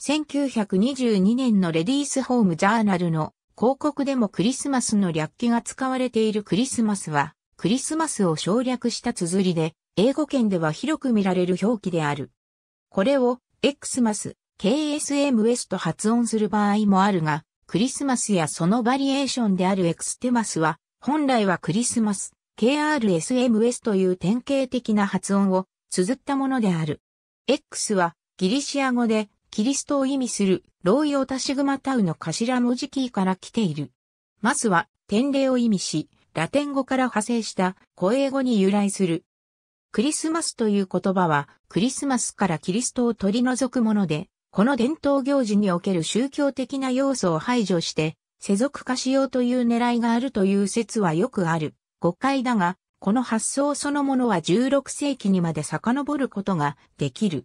1922年のレディースホームジャーナルの広告でもクリスマスの略記が使われているクリスマスは、クリスマスを省略した綴りで、英語圏では広く見られる表記である。これを、X マス、KSMS と発音する場合もあるが、クリスマスやそのバリエーションであるエクステマスは、本来はクリスマス、KRSMS という典型的な発音を綴ったものである。X はギリシア語でキリストを意味する、ローイオタシグマタウの頭文字キーから来ている。マスは、天霊を意味し、ラテン語から派生した古英語に由来する。クリスマスという言葉は、クリスマスからキリストを取り除くもので、この伝統行事における宗教的な要素を排除して、世俗化しようという狙いがあるという説はよくある。誤解だが、この発想そのものは16世紀にまで遡ることができる。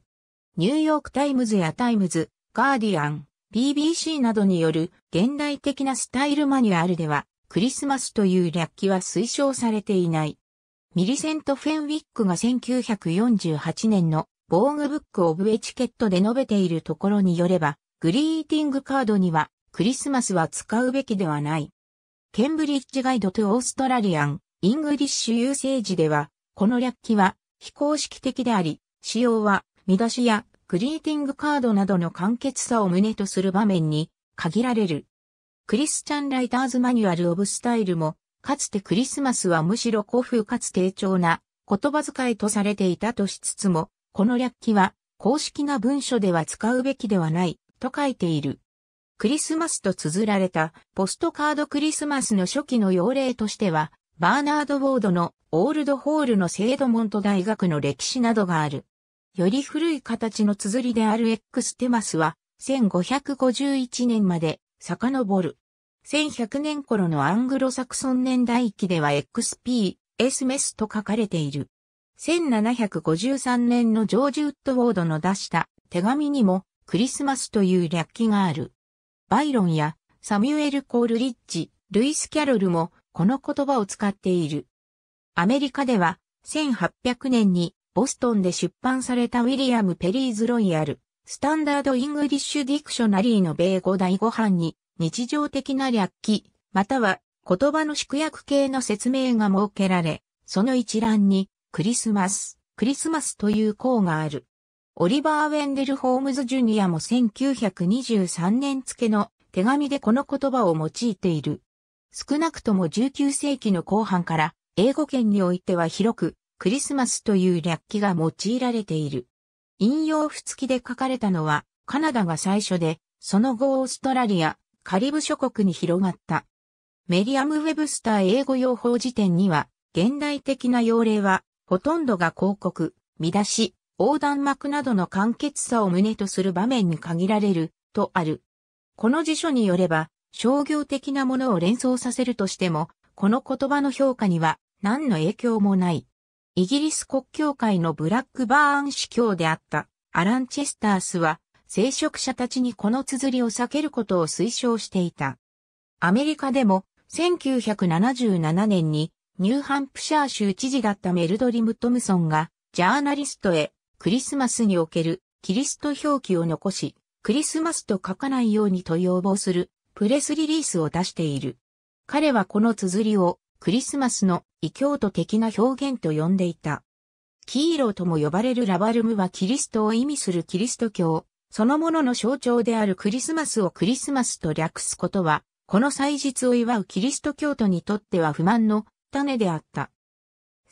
ニューヨークタイムズやタイムズ、ガーディアン、BBC などによる現代的なスタイルマニュアルでは、クリスマスという略記は推奨されていない。ミリセント・フェンウィックが1948年のボーグブック・オブ・エチケットで述べているところによれば、グリーティングカードにはクリスマスは使うべきではない。ケンブリッジガイド・トゥ・オーストラリアン・イングリッシュ有生時では、この略記は非公式的であり、使用は見出しやグリーティングカードなどの簡潔さを旨とする場面に限られる。クリスチャン・ライターズ・マニュアル・オブ・スタイルも、かつてクリスマスはむしろ古風かつ低調な言葉遣いとされていたとしつつも、この略記は公式な文書では使うべきではないと書いている。クリスマスと綴られたポストカードクリスマスの初期の要例としては、バーナード・ウォードのオールドホールのセードモント大学の歴史などがある。より古い形の綴りである X テマスは、1551年まで遡る。1100年頃のアングロサクソン年代記では XP、S メスと書かれている。1753年のジョージ・ウッドウォードの出した手紙にもクリスマスという略記がある。バイロンやサミュエル・コール・リッジ、ルイス・キャロルもこの言葉を使っている。アメリカでは1800年にボストンで出版されたウィリアム・ペリーズ・ロイヤル、スタンダード・イングリッシュ・ディクショナリーの米語第5版に、日常的な略記、または言葉の縮約系の説明が設けられ、その一覧に、クリスマス、クリスマスという項がある。オリバー・ウェンデル・ホームズ・ジュニアも1923年付の手紙でこの言葉を用いている。少なくとも19世紀の後半から、英語圏においては広くクリスマスという略記が用いられている。引用付きで書かれたのはカナダが最初で、その後オーストラリア、カリブ諸国に広がった。メリアム・ウェブスター英語用法辞典には、現代的な用例は、ほとんどが広告、見出し、横断幕などの簡潔さを胸とする場面に限られる、とある。この辞書によれば、商業的なものを連想させるとしても、この言葉の評価には何の影響もない。イギリス国教会のブラックバーン司教であったアラン・チェスタースは、聖職者たちにこの綴りを避けることを推奨していた。アメリカでも1977年にニューハンプシャー州知事だったメルドリム・トムソンがジャーナリストへクリスマスにおけるキリスト表記を残し、クリスマスと書かないようにと要望するプレスリリースを出している。彼はこの綴りをクリスマスの異教徒的な表現と呼んでいた。黄色とも呼ばれるラバルムはキリストを意味するキリスト教、そのものの象徴であるクリスマスをクリスマスと略すことは、この祭日を祝うキリスト教徒にとっては不満の種であった。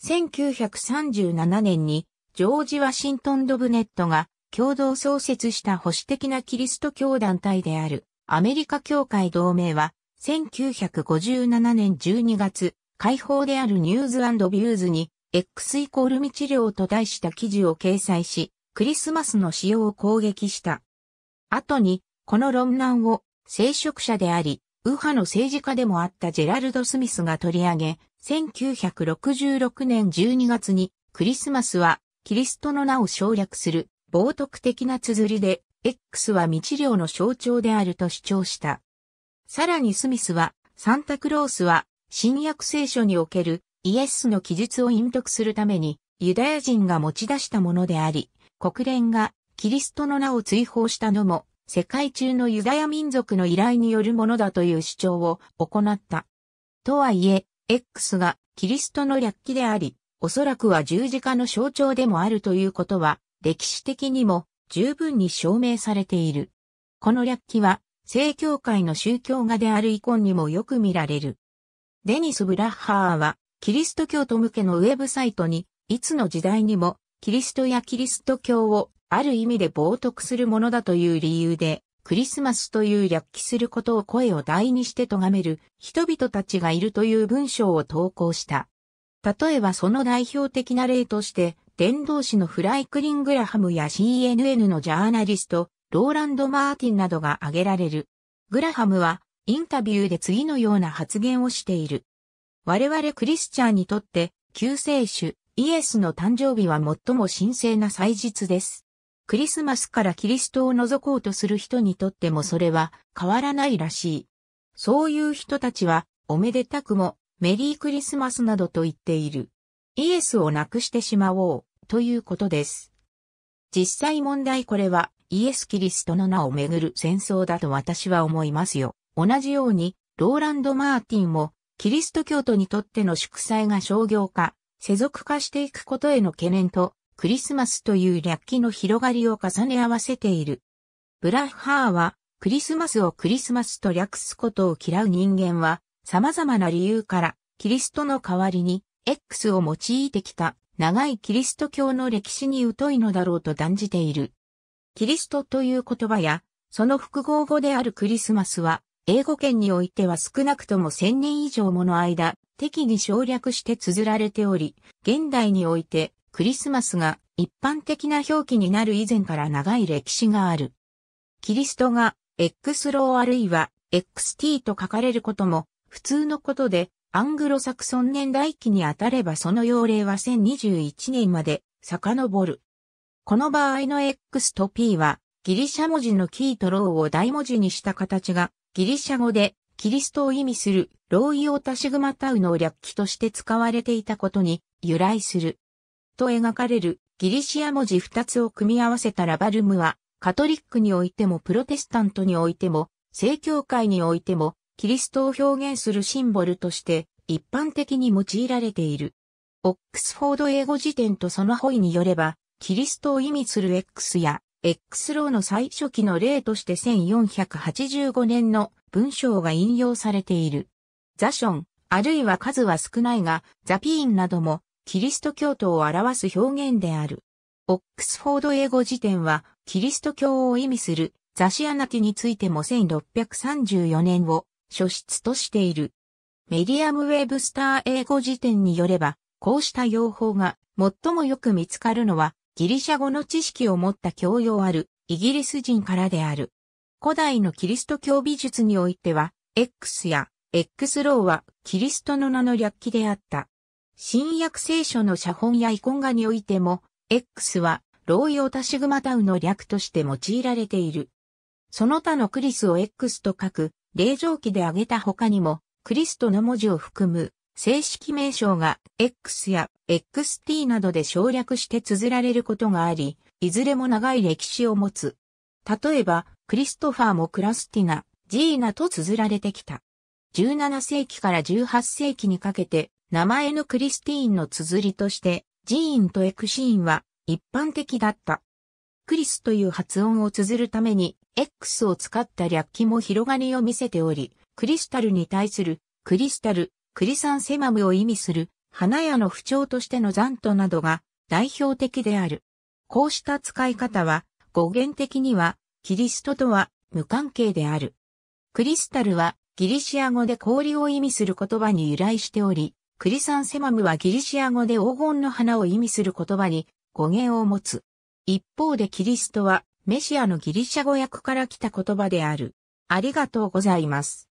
1937年にジョージ・ワシントン・ドブネットが共同創設した保守的なキリスト教団体であるアメリカ教会同盟は1957年12月解放であるニューズビューズに X イコール未治療と題した記事を掲載し、クリスマスの使用を攻撃した。後に、この論難を、聖職者であり、右派の政治家でもあったジェラルド・スミスが取り上げ、1966年12月に、クリスマスは、キリストの名を省略する、冒涜的な綴りで、X は未治療の象徴であると主張した。さらにスミスは、サンタクロースは、新約聖書におけるイエスの記述を隠匿するためにユダヤ人が持ち出したものであり、国連がキリストの名を追放したのも世界中のユダヤ民族の依頼によるものだという主張を行った。とはいえ、X がキリストの略記であり、おそらくは十字架の象徴でもあるということは、歴史的にも十分に証明されている。この略記は、正教会の宗教画であるイコンにもよく見られる。デニス・ブラッハーは、キリスト教徒向けのウェブサイトに、いつの時代にも、キリストやキリスト教を、ある意味で冒涜するものだという理由で、クリスマスという略記することを声を大にして咎める人々たちがいるという文章を投稿した。例えばその代表的な例として、伝道師のフライクリン・グラハムや CNN のジャーナリスト、ローランド・マーティンなどが挙げられる。グラハムは、インタビューで次のような発言をしている。我々クリスチャンにとって、救世主、イエスの誕生日は最も神聖な祭日です。クリスマスからキリストを除こうとする人にとってもそれは変わらないらしい。そういう人たちは、おめでたくも、メリークリスマスなどと言っている。イエスをなくしてしまおう、ということです。実際問題これは、イエス・キリストの名をめぐる戦争だと私は思いますよ。同じように、ローランド・マーティンも、キリスト教徒にとっての祝祭が商業化、世俗化していくことへの懸念と、クリスマスという略記の広がりを重ね合わせている。ブラッハーは、クリスマスをクリスマスと略すことを嫌う人間は、様々な理由から、キリストの代わりに、X を用いてきた、長いキリスト教の歴史に疎いのだろうと断じている。キリストという言葉や、その複合語であるクリスマスは、英語圏においては少なくとも1000年以上もの間、適宜省略して綴られており、現代においてクリスマスが一般的な表記になる以前から長い歴史がある。キリストが X ローあるいは XT と書かれることも普通のことで、アングロサクソン年代記にあたればその用例は1021年まで遡る。この場合の X と P はギリシャ文字のキーとローを大文字にした形がギリシャ語でキリストを意味するローイオータシグマタウの略記として使われていたことに由来する。と描かれるギリシア文字二つを組み合わせたラバルムはカトリックにおいてもプロテスタントにおいても正教会においてもキリストを表現するシンボルとして一般的に用いられている。オックスフォード英語辞典とその本によれば、キリストを意味する X や X ローの最初期の例として1485年の文章が引用されている。ザション、あるいは数は少ないが、ザピーンなども、キリスト教徒を表す表現である。オックスフォード英語辞典は、キリスト教を意味するザシアナティについても1634年を書出としている。メディアム・ウェブスター英語辞典によれば、こうした用法が最もよく見つかるのはギリシャ語の知識を持った教養あるイギリス人からである。古代のキリスト教美術においては、X や X ローはキリストの名の略記であった。新約聖書の写本や遺言画においても、X はロー用タシグマタウの略として用いられている。その他のクリスを X と書く、霊上記で挙げた他にも、クリストの文字を含む正式名称が X や XT などで省略して綴られることがあり、いずれも長い歴史を持つ。例えば、クリストファーもクラスティナ、ジーナと綴られてきた。17世紀から18世紀にかけて、名前のクリスティーンの綴りとして、ジーンとエクシーンは一般的だった。クリスという発音を綴るために、X を使った略記も広がりを見せており、クリスタルに対するクリスタルクリサンセマムを意味する花屋の不調としての残土などが代表的である。こうした使い方は語源的にはキリストとは無関係である。クリスタルはギリシア語で氷を意味する言葉に由来しており、クリサンセマムはギリシア語で黄金の花を意味する言葉に語源を持つ。一方でキリストはメシアのギリシャ語訳から来た言葉である。ありがとうございます。